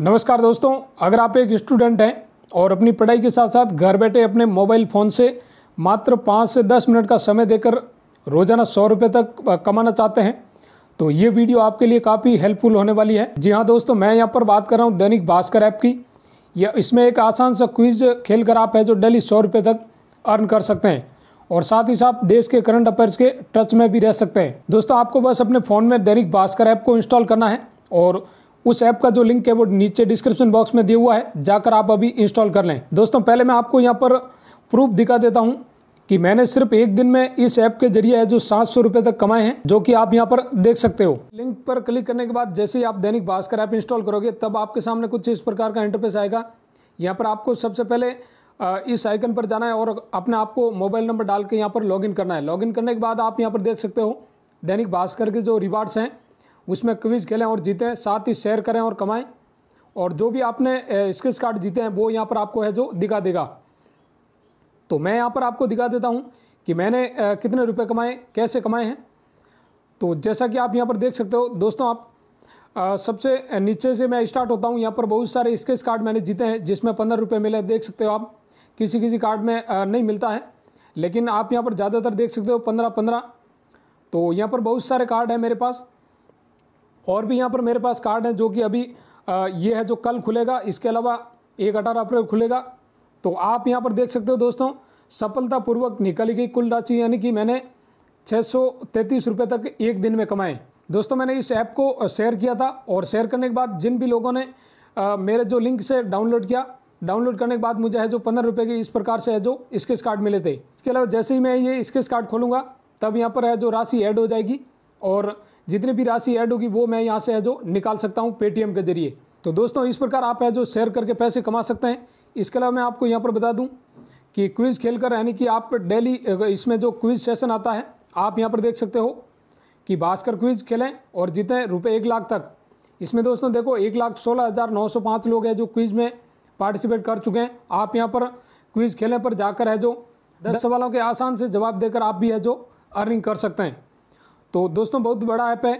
नमस्कार दोस्तों अगर आप एक स्टूडेंट हैं और अपनी पढ़ाई के साथ साथ घर बैठे अपने मोबाइल फ़ोन से मात्र पाँच से दस मिनट का समय देकर रोज़ाना सौ रुपये तक कमाना चाहते हैं तो ये वीडियो आपके लिए काफ़ी हेल्पफुल होने वाली है जी हाँ दोस्तों मैं यहाँ पर बात कर रहा हूँ दैनिक भास्कर ऐप की या इसमें एक आसान सा क्विज खेल कर आप है जो डेली सौ रुपये तक अर्न कर सकते हैं और साथ ही साथ देश के करंट अफेयर्स के टच में भी रह सकते हैं दोस्तों आपको बस अपने फ़ोन में दैनिक भास्कर ऐप को इंस्टॉल करना है और उस ऐप का जो लिंक है वो नीचे डिस्क्रिप्शन बॉक्स में दिया हुआ है जाकर आप अभी इंस्टॉल कर लें दोस्तों पहले मैं आपको यहाँ पर प्रूफ दिखा देता हूँ कि मैंने सिर्फ एक दिन में इस ऐप के जरिए है जो सात सौ रुपये तक कमाए हैं जो कि आप यहाँ पर देख सकते हो लिंक पर क्लिक करने के बाद जैसे ही आप दैनिक भास्कर ऐप इंस्टॉल करोगे तब आपके सामने कुछ इस प्रकार का इंटरफेस आएगा यहाँ पर आपको सबसे पहले इस आइकन पर जाना है और अपने आप को मोबाइल नंबर डाल के यहाँ पर लॉग करना है लॉगिन करने के बाद आप यहाँ पर देख सकते हो दैनिक भास्कर के जो रिवार्ड्स हैं उसमें क्विज़ खेलें और जीतें साथ ही शेयर करें और कमाएँ और जो भी आपने स्क्रिच कार्ड जीते हैं वो यहाँ पर आपको है जो दिखा देगा तो मैं यहाँ पर आपको दिखा देता हूँ कि मैंने कितने रुपए कमाए कैसे कमाए हैं तो जैसा कि आप यहाँ पर देख सकते हो दोस्तों आप सबसे नीचे से मैं स्टार्ट होता हूँ यहाँ पर बहुत सारे स्केच कार्ड मैंने जीते हैं जिसमें पंद्रह रुपये मिले देख सकते हो आप किसी किसी कार्ड में नहीं मिलता है लेकिन आप यहाँ पर ज़्यादातर देख सकते हो पंद्रह पंद्रह तो यहाँ पर बहुत सारे कार्ड हैं मेरे पास और भी यहाँ पर मेरे पास कार्ड हैं जो कि अभी ये है जो कल खुलेगा इसके अलावा एक अठारह अप्रैल खुलेगा तो आप यहाँ पर देख सकते हो दोस्तों सफलतापूर्वक निकल गई कुल राशि यानी कि मैंने छः रुपए तक एक दिन में कमाए दोस्तों मैंने इस ऐप को शेयर किया था और शेयर करने के बाद जिन भी लोगों ने आ, मेरे जो लिंक से डाउनलोड किया डाउनलोड करने के बाद मुझे है जो पंद्रह रुपये के इस प्रकार से है जो स्केच कार्ड मिले थे इसके अलावा जैसे ही मैं ये स्केच कार्ड खोलूँगा तब यहाँ पर है जो राशि ऐड हो जाएगी और जितनी भी राशि ऐड होगी वो मैं यहाँ से है जो निकाल सकता हूँ पेटीएम के जरिए तो दोस्तों इस प्रकार आप है जो शेयर करके पैसे कमा सकते हैं इसके अलावा मैं आपको यहाँ पर बता दूँ कि क्विज़ खेल कर यानी कि आप डेली इसमें जो क्विज़ सेशन आता है आप यहाँ पर देख सकते हो कि भास्कर क्विज खेलें और जीतें रुपये एक लाख तक इसमें दोस्तों देखो एक लाख सोलह हज़ार नौ सौ पाँच लोग हैं जो क्विज़ में पार्टिसिपेट कर चुके हैं आप यहाँ पर क्विज़ खेलने पर जाकर है जो दस सवालों के आसान से जवाब देकर आप भी है जो अर्निंग कर सकते हैं तो दोस्तों बहुत बड़ा ऐप है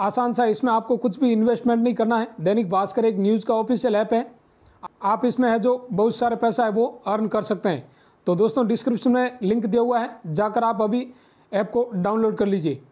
आसान सा इसमें आपको कुछ भी इन्वेस्टमेंट नहीं करना है दैनिक भास्कर एक न्यूज़ का ऑफिशियल ऐप है आप इसमें है जो बहुत सारे पैसा है वो अर्न कर सकते हैं तो दोस्तों डिस्क्रिप्शन में लिंक दिया हुआ है जाकर आप अभी ऐप को डाउनलोड कर लीजिए